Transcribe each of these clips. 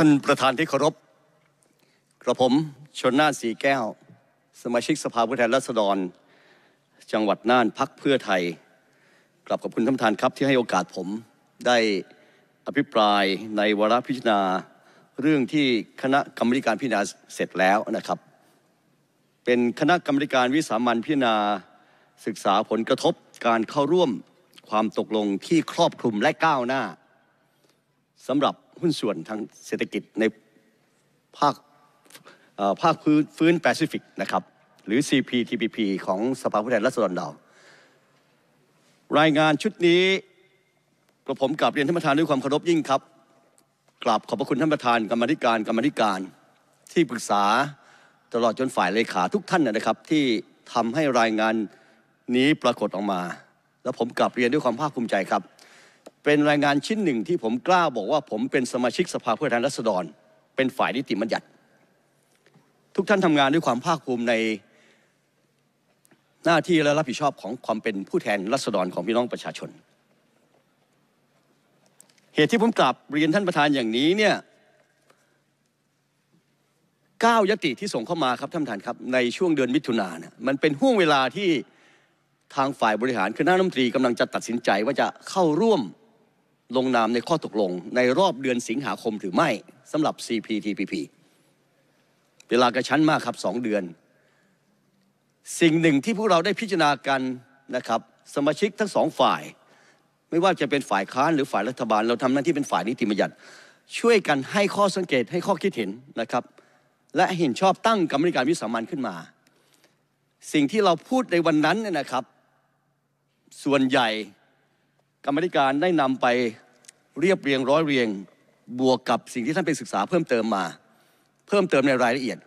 ท่านประธานที่เคารพ กระผมชนน่านสีแก้ว สมาชิกสภาผู้แทนราษฎร จังหวัดน่านพักเพื่อไทยกลับขอบคุณท่านประธานครับที่ให้โอกาสผมได้อภิปรายในวาระพิจารณา เรื่องที่คณะกรรมการพิจารณาเสร็จแล้วนะครับ เป็นคณะกรรมการวิสามันพิจารณาศึกษาผลกระทบการเข้าร่วมความตกลงที่ครอบคลุมและก้าวหน้าสำหรับหุ้นส่วนทางเศรษฐกิจ ในภาคภาคฟื้นแปซิฟิกนะครับหรือ CPTPP ของสภาผู้แทนราษฎรเาวรายงานชุดนี้กระผมกลับเรียนท่านประธานด้วยความเคารพยิ่งครับกราบขอบพระคุณท่านประธานกรรมธิการกรรมธิการ ที่ปรึกษาตลอดจนฝ่ายเลขาทุกท่านนะครับ ที่ทำให้รายงานนี้ปรากฏออกมา แล้วผมกลับเรียนด้วยความภาคภูมิใจครับเป็นรายงานชิ้นหนึ่งที่ผมกล้าบอกว่าผมเป็นสมาชิกสภาเพื่อแทนรัศดรเป็นฝ่ายนิติบัญญัติ ทุกท่านทำงานด้วยความภาคภูมิในหน้าที่และรับผิดชอบของความเป็นผู้แทนรัศดรของพี่น้องประชาชน เหตุที่ผมกลับเรียนท่านประธานอย่างนี้เนี่ยก้ายติที่ส่งเข้ามาครับท่านประธานครับในช่วงเดือนมิถุนานมันเป็นห่วงเวลาที่ทางฝ่ายบริหารคือหน้าน้ำตรีกำลังจะตัดสินใจว่าจะเข้าร่วมลงนามในข้อตกลงในรอบเดือนสิงหาคมหรือไม่สำหรับ CPTPP เวลากระชั้นมากครับสองเดือน สิ่งหนึ่งที่พวกเราได้พิจารณากันนะครับ สมาชิกทั้งสองฝ่าย ไม่ว่าจะเป็นฝ่ายค้านหรือฝ่ายรัฐบาล เราทำหน้าที่เป็นฝ่ายนิติบัญญัติ ช่วยกันให้ข้อสังเกตให้ข้อคิดเห็นนะครับ และเห็นชอบตั้งกรรมการวิสามันขึ้นมา สิ่งที่เราพูดในวันนั้นนะครับ ส่วนใหญ่กรรมธิการได้นำไปเรียบเรียงร้อยเรียงบวกกับสิ่งที่ท่านไปศึกษาเพิ่มเติมมา เพิ่มเติมในรายละเอียด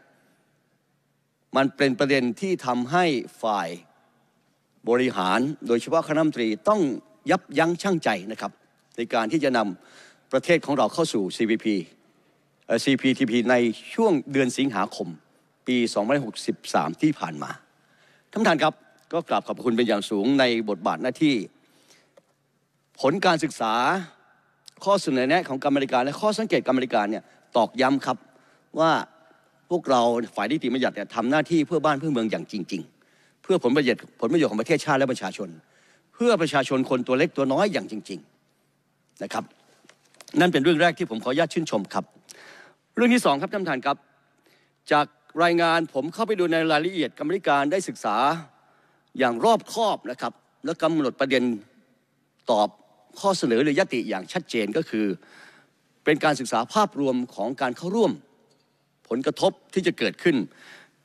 มันเป็นประเด็นที่ทำให้ฝ่ายบริหารโดยเฉพาะคณะมนตรีต้องยับยั้งชั่งใจนะครับ ในการที่จะนำประเทศของเราเข้าสู่ CPP CPTP ในช่วงเดือนสิงหาคม ปี2563 ที่ผ่านมาท่านท่านครับ ก็กราบขอบคุณเป็นอย่างสูงในบทบาทหน้าที่ผลการศึกษาข้อเสนอแนะของกรรมการและข้อสังเกตกรรมการเนี่ยตอกย้ำครับว่าพวกเราฝ่ายนิติบัญญัติเนี่ยทำหน้าที่เพื่อบ้านเพื่อเมืองอย่างจริง ๆ เพื่อผลประโยชน์ผลประโยชน์ของประเทศชาติและประชาชน เพื่อประชาชนคนตัวเล็กตัวน้อยอย่างจริง ๆนะครับนั่นเป็นเรื่องแรกที่ผมขออนุญาตชื่นชมครับ เรื่องที่ 2 ครับท่านประธานครับจากรายงานผมเข้าไปดูในรายละเอียดกรรมการได้ศึกษาอย่างรอบคอบนะครับและกำหนดประเด็นตอบข้อเสนอหรือยติอย่างชัดเจนก็คือ เป็นการศึกษาภาพรวมของการเข้าร่วม ผลกระทบที่จะเกิดขึ้น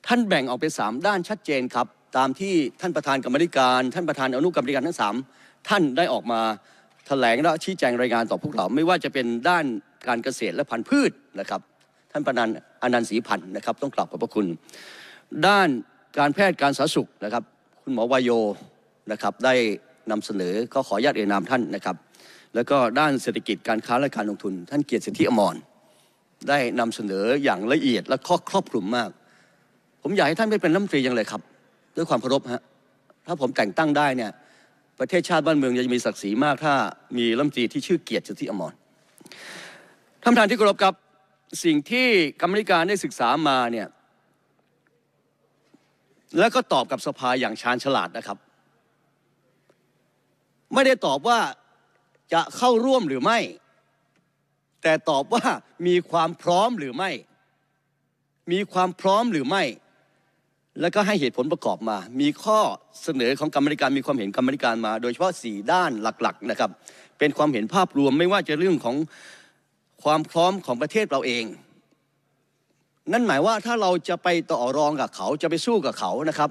ท่านแบ่งออกเป็น3ด้านชัดเจนครับ ตามที่ท่านประธานกรรมธิการ ท่านประธานอนุกรรมธิการทั้ง3ท่านได้ออกมาถแถลงและชี้แจงรายงานต่อพวกเราไม่ว่าจะเป็นด้านการเกษตรและพันธุ์พืชนะครับ ท่านประนันอนันต์ศรีพันธ์นะครับต้องกลับขอบพระคุณ ด้านการแพทย์การสาธารณสุขนะครับ คุณหมอวายโยนะครับได้นำเสนอก็ขออนุญาตเอ่ยนามท่านนะครับ แล้วก็ด้านเศรษฐกิจการค้าและการลงทุนท่านเกียรติสิทธิอมรได้นำเสนออย่างละเอียด และครอบครอบคลุมมาก ผมอยากให้ท่านไม่เป็นรัฐมนตรีอย่างเลยครับ ด้วยความเคารพฮะถ้าผมแต่งตั้งได้เนี่ยประเทศชาติบ้านเมืองจะมีศักดิ์ศรีมาก ถ้ามีรัฐมนตรีที่ชื่อเกียรติสิทธิอมรท่านท่านที่เคารพครับสิ่งที่กรรมิการได้ศึกษามาเนี่ยแล้วก็ตอบกับสภาอย่างชาญฉลาดนะครับไม่ได้ตอบว่าจะเข้าร่วมหรือไม่ แต่ตอบว่ามีความพร้อมหรือไม่ มีความพร้อมหรือไม่ แล้วก็ให้เหตุผลประกอบมา มีข้อเสนอของกรรมิการ มีความเห็นกรรมิการมา โดยเฉพาะสี่ด้านหลักๆนะครับ เป็นความเห็นภาพรวมไม่ว่าจะเรื่องของความพร้อมของประเทศเราเอง นั่นหมายว่าถ้าเราจะไปต่อรองกับเขา จะไปสู้กับเขานะครับ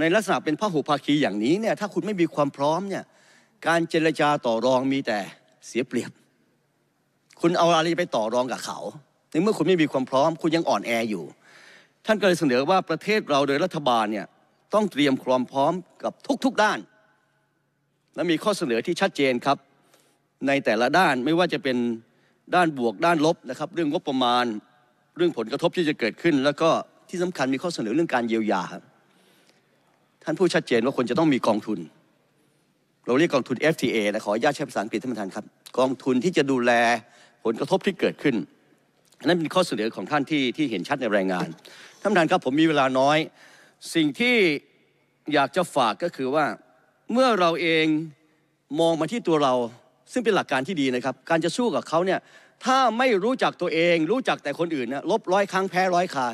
ในลักษณะเป็นพหุภาคีอย่างนี้เนี่ย ถ้าคุณไม่มีความพร้อมเนี่ยการเจรจาต่อรองมีแต่เสียเปรียบ คุณเอาอะไรไปต่อรองกับเขาในเมื่อคุณไม่มีความพร้อม คุณยังอ่อนแออยู่ ท่านก็เลยเสนอว่าประเทศเราโดยรัฐบาลเนี่ยต้องเตรียมความพร้อมกับทุกๆด้าน และมีข้อเสนอที่ชัดเจนครับ ในแต่ละด้านไม่ว่าจะเป็นด้านบวกด้านลบนะครับเรื่องงบประมาณเรื่องผลกระทบที่จะเกิดขึ้น แล้วก็ที่สำคัญมีข้อเสนอเรื่องการเยียวยาครับท่านผู้ชัดเจนว่าคนจะต้องมีกองทุนเราเรียกกองทุน FTA นะขออนุญาตใช้ภาษาอังกฤษท่านประธานครับกองทุนที่จะดูแล ผลกระทบที่เกิดขึ้น นั่นเป็นข้อเสนอของท่านที่ที่เห็นชัดในรายงานท่านประธานครับผมมีเวลาน้อย สิ่งที่อยากจะฝากก็คือว่า เมื่อเราเองมองมาที่ตัวเราซึ่งเป็นหลักการที่ดีนะครับ การจะสู้กับเขาเนี่ยถ้าไม่รู้จักตัวเอง รู้จักแต่คนอื่นนะลบร้อยครั้งแพ้ร้อยคา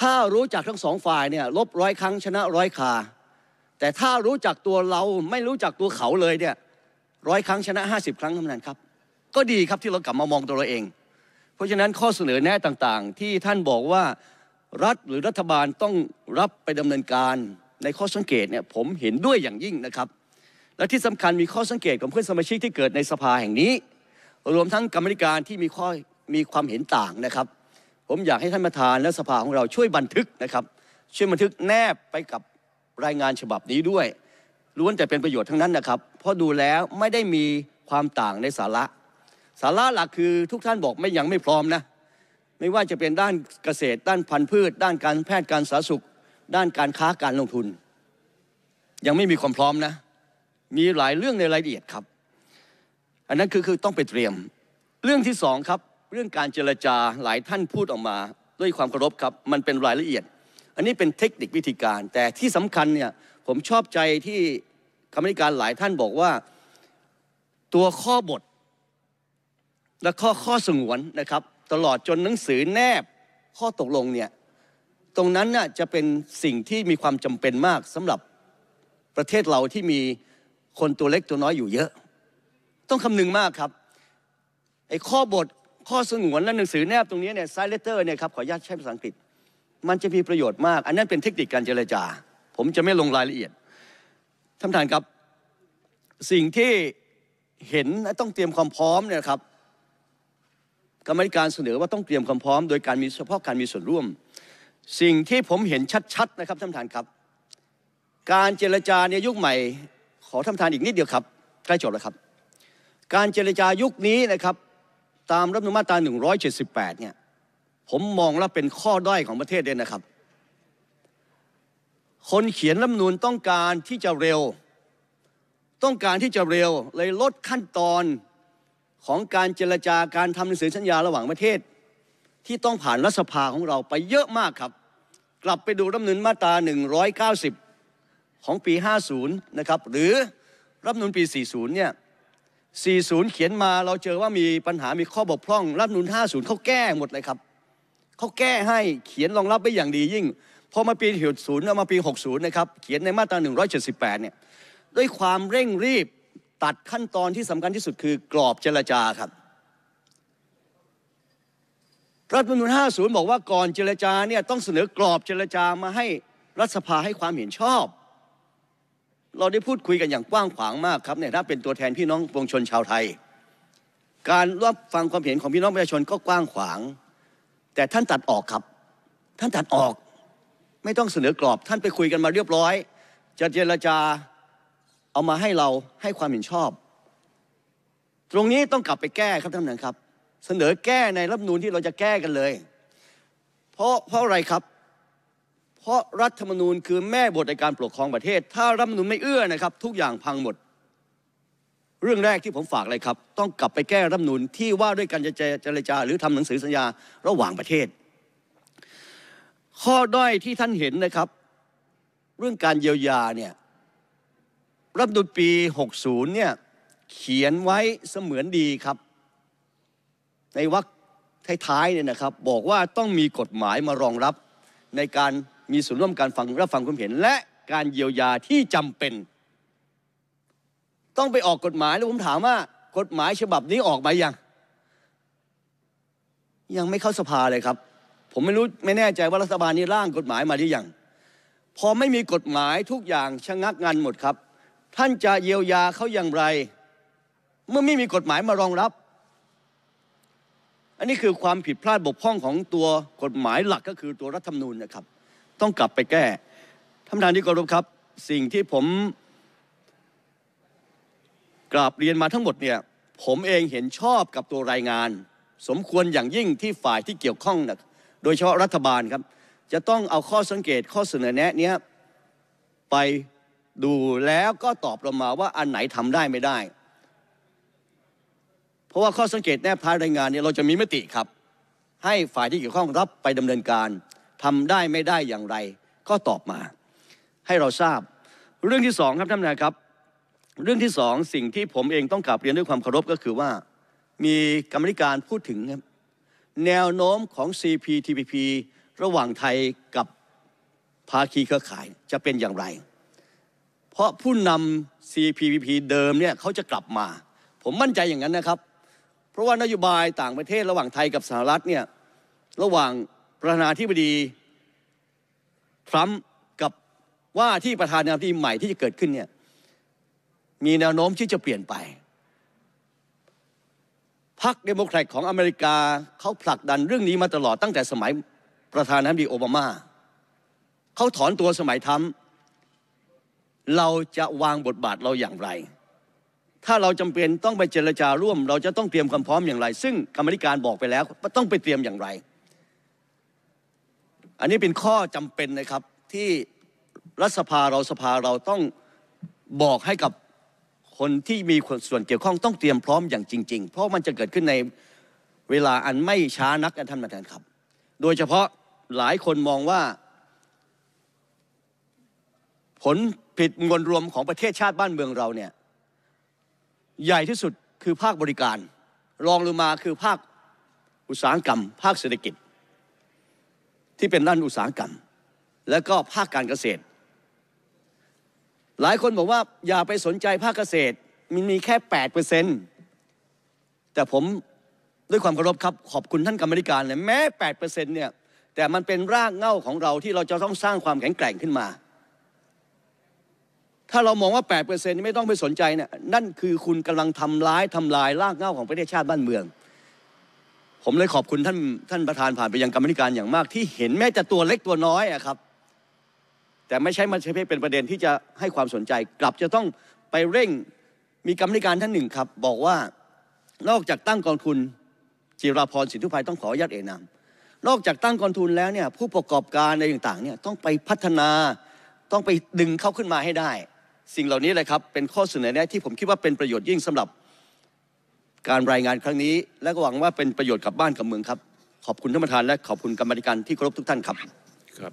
ถ้ารู้จักทั้งสองฝ่ายเนี่ยลบร้อยครั้งชนะร้อยคาแต่ถ้ารู้จักตัวเราไม่รู้จักตัวเขาเลยเนี่ยร้อยครั้งชนะ 50ครั้งท่านั้นครับ ก็ดีครับที่เรากลับมามองตัวเราเอง เพราะฉะนั้นข้อเสนอแนะต่างๆ ที่ท่านบอกว่ารัฐหรือรัฐบาลต้องรับไปดำเนินการในข้อสังเกตเนี่ยผมเห็นด้วยอย่างยิ่งนะครับ และที่สำคัญมีข้อสังเกตของเพื่อนสมาชิกที่เกิดในสภาแห่งนี้ รวมทั้งกรรมการที่มีข้อมีความเห็นต่างนะครับ ผมอยากให้ท่านประธานและสภาของเราช่วยบันทึกนะครับ ช่วยบันทึกแนบไปกับรายงานฉบับนี้ด้วยล้วนแต่เป็นประโยชน์ทั้งนั้นนะครับเพราะดูแล้วไม่ได้มีความต่างในสาระ สาระหลักคือทุกท่านบอกไม่ยังไม่พร้อมนะไม่ว่าจะเป็นด้านเกษตรด้านพันธุ์พืช ด้านการแพทย์การสาธารณสุข ด้านการค้าการลงทุน ยังไม่มีความพร้อมนะ มีหลายเรื่องในรายละเอียดครับ อันนั้น คือคือต้องไปเตรียม เรื่องที่สองครับ เรื่องการเจรจาหลายท่านพูดออกมา ด้วยความเคารพครับ มันเป็นรายละเอียดอันนี้เป็นเทคนิควิธีการแต่ที่สำคัญเนี่ยผมชอบใจที่คมนิการหลายท่านบอกว่าตัวข้อบทและข้อข้อสงวนนะครับตลอดจนหนังสือแนบ ข้อตกลงเนี่ยตรงนั้นน่ะจะเป็นสิ่งที่มีความจำเป็นมากสำหรับประเทศเราที่มีคนตัวเล็กตัวน้อยอยู่เยอะ ต้องคำนึงมากครับไอ้ข้อบทข้อสงวนและหนังสือแนบตรงนี้เนี่ยไซเลเตอร์เนี่ยครับขออนุญาตใช้ภาษาอังกฤษมันจะมีประโยชน์มาก อันนั้นเป็นเทคนิคการเจรจา ผมจะไม่ลงรายละเอียดท่านประธานครับ สิ่งที่เห็นต้องเตรียมความพร้อมเนี่ยครับกรรมการเสนอว่าต้องเตรียมความพร้อมโดยการมีเฉพาะการมีส่วนร่วม สิ่งที่ผมเห็นชัดๆนะครับท่านประธานครับ การเจรจาในยุคใหม่ ขอท่านประธานอีกนิดเดียวครับใกล้จบแล้วครับ การเจรจายุคนี้นะครับ ตามรัฐธรรมนูญมาตรา178เนี่ยผมมองแล้วเป็นข้อด้อยของประเทศเลยนะครับ คนเขียนรัฐมนูลต้องการที่จะเร็ว ต้องการที่จะเร็ว เลยลดขั้นตอนของการเจรจาการทำหนังสือสัญญาระหว่างประเทศ ที่ต้องผ่านรัฐสภาของเราไปเยอะมากครับ กลับไปดูรัฐมนูลมาตรา 190 ของปี50นะครับ หรือรัฐมนูลปี 40เนี่ย40 เขียนมาเราเจอว่ามีปัญหามีข้อบกพร่องรัฐมนูล50เขาแก้หมดเลยครับเขาแก้ให้เขียนรองรับไว้อย่างดียิ่ง พอมาปีหกศแล้วมาปี 60นะครับเขียนในมาตรา178เนี่ยด้วยความเร่งรีบตัดขั้นตอนที่สำคัญที่สุด คือกรอบเจรจาครับรัฐมนูน50บอกว่าก่อนเจรจาเนี่ยต้องเสนอกรอบเจรจามาให้รัฐสภาให้ความเห็นชอบ เราได้พูดคุยกันอย่างกว้างขวางมากครับเนี่ยถ้าเป็นตัวแทนพี่น้องปวงชนชาวไทย การรับฟังความเห็นของพี่น้องประชาชนก็กว้างขวางแต่ท่านตัดออกครับ ท่านตัดออกไม่ต้องเสนอกรอบ ท่านไปคุยกันมาเรียบร้อย จะเจรจาเอามาให้เราให้ความเห็นชอบ ตรงนี้ต้องกลับไปแก้ครับท่านนั้นครับ เสนอแก้ในรัฐมนูลที่เราจะแก้กันเลย เพราะเพราะอะไรครับ เพราะรัฐธรรมนูญคือแม่บทในการปกครองประเทศ ถ้ารัฐมนูลไม่เอื้อนะครับทุกอย่างพังหมดเรื่องแรกที่ผมฝากเลยครับต้องกลับไปแก้รัฐนูลที่ว่าด้วยการเจรจาหรือทำหนังสือสัญญา ระหว่างประเทศ ข้อด้อยที่ท่านเห็นนะครับ เรื่องการเยียวยาเนี่ยรัฐนูลปี 60เนี่ยเขียนไว้เสมือนดีครับในวรรคท้ายๆเนี่ยนะครับ บอกว่าต้องมีกฎหมายมารองรับ ในการมีส่วนร่วมการฟังรับฟังความเห็น และการเยียวยาที่จำเป็นต้องไปออกกฎหมายแล้วผมถามว่ากฎหมายฉบับนี้ออกมายังยังไม่เข้าสภาเลยครับ ผมไม่รู้ไม่แน่ใจว่ารัฐบาลนี้ร่างกฎหมายมาหรือยังพอไม่มีกฎหมายทุกอย่างชะงักงันหมดครับ ท่านจะเยียวยาเขาอย่างไร เมื่อไม่มีกฎหมายมารองรับ อันนี้คือความผิดพลาดบกพร่องของตัวกฎหมายหลักก็คือตัวรัฐธรรมนูญนะครับ ต้องกลับไปแก้ท่านประธานที่เคารพครับสิ่งที่ผมกราบเรียนมาทั้งหมดเนี่ย ผมเองเห็นชอบกับตัวรายงาน สมควรอย่างยิ่งที่ฝ่ายที่เกี่ยวข้องนะโดยเฉพาะรัฐบาลครับ จะต้องเอาข้อสังเกตข้อเสนอแนะเนี้ยไปดูแล้วก็ตอบเรามาว่าอันไหนทำได้ไม่ได้ เพราะว่าข้อสังเกตแนบท้ายรายงานเนี่ยเราจะมีมติครับ ให้ฝ่ายที่เกี่ยวข้องรับไปดำเนินการทำได้ไม่ได้อย่างไร ก็ตอบมา ให้เราทราบเรื่องที่สองครับท่านนายครับเรื่องที่สองสิ่งที่ผมเองต้องกลับเรียนด้วยความเคารพก็คือว่า มีกรรมธิการพูดถึงครับแนวโน้มของ CPTPP ระหว่างไทยกับภาคีเครือข่ายจะเป็นอย่างไร เพราะผู้นำ CPTPP เดิมเนี่ยเขาจะกลับมา ผมมั่นใจอย่างนั้นนะครับ เพราะว่านโยบายต่างประเทศระหว่างไทยกับสหรัฐเนี่ยระหว่างประธานาธิบดีทรัมป์กับว่าที่ประธานาธิบดีใหม่ที่จะเกิดขึ้นเนี่ยมีแนวโน้มที่จะเปลี่ยนไป พรรคเดโมแครตของอเมริกาเขาผลักดันเรื่องนี้มาตลอดตั้งแต่สมัยประธานาธิบดีโอบามา เขาถอนตัวสมัยทำเราจะวางบทบาทเราอย่างไร ถ้าเราจำเป็น ต้องไปเจรจาร่วม เราจะต้องเตรียมความพร้อมอย่างไร ซึ่งกรรมธิการบอกไปแล้วต้องไปเตรียมอย่างไร อันนี้เป็นข้อจำเป็นนะครับที่รัฐสภาเราสภาเราต้องบอกให้กับคนที่มีส่วนเกี่ยวข้องต้องเตรียมพร้อมอย่างจริง ๆ เพราะมันจะเกิดขึ้นในเวลาอันไม่ช้านักท่านประธานครับ โดยเฉพาะหลายคนมองว่าผลผิดมวลรวมของประเทศชาติบ้านเมืองเราเนี่ยใหญ่ที่สุดคือภาคบริการ รองลงมาคือภาคอุตสาหกรรม ภาคเศรษฐกิจ ที่เป็นด้านอุตสาหกรรม และก็ภาคการเกษตรหลายคนบอกว่าอย่าไปสนใจภาคเกษตรมันมีแค่แปดเปอร์เซ็นต์แต่ผมด้วยความเคารพครับขอบคุณท่านกรรมธิการเลยแม้แปดเปอร์เซ็นต์เนี่ยแต่มันเป็นรากเหง้าของเราที่เราจะต้องสร้างความแข็งแกร่งขึ้นมา ถ้าเรามองว่า8เปอร์เซ็นต์ไม่ต้องไปสนใจเนี่ยนั่นคือคุณกำลังทำร้ายทำลายรากเหง้าของประเทศชาติบ้านเมือง ผมเลยขอบคุณท่านท่านประธานผ่านไปยังกรรมธิการอย่างมาก ที่เห็นแม้แต่ตัวเล็กตัวน้อยอะครับแต่ไม่ใช่มันใช้เป็นประเด็นที่จะให้ความสนใจ กลับจะต้องไปเร่งมีกรรมธิการท่านหนึ่งครับ บอกว่านอกจากตั้งกองทุนจิราพรสินทุพัยต้องขออนุญาตเอ่ยนามนอกจากตั้งกองทุนแล้วเนี่ยผู้ประกอบการอะไรต่างๆเนี่ยต้องไปพัฒนาต้องไปดึงเข้าขึ้นมาให้ได้ สิ่งเหล่านี้เลยครับเป็นข้อเสนอแนะ ที่ผมคิดว่าเป็นประโยชน์ยิ่งสำหรับการรายงานครั้งนี้ และก็หวังว่าเป็นประโยชน์กับบ้านกับเมืองครับขอบคุณท่านประธานและขอบคุณกรรมธิการที่เคารพทุกท่านครับครับ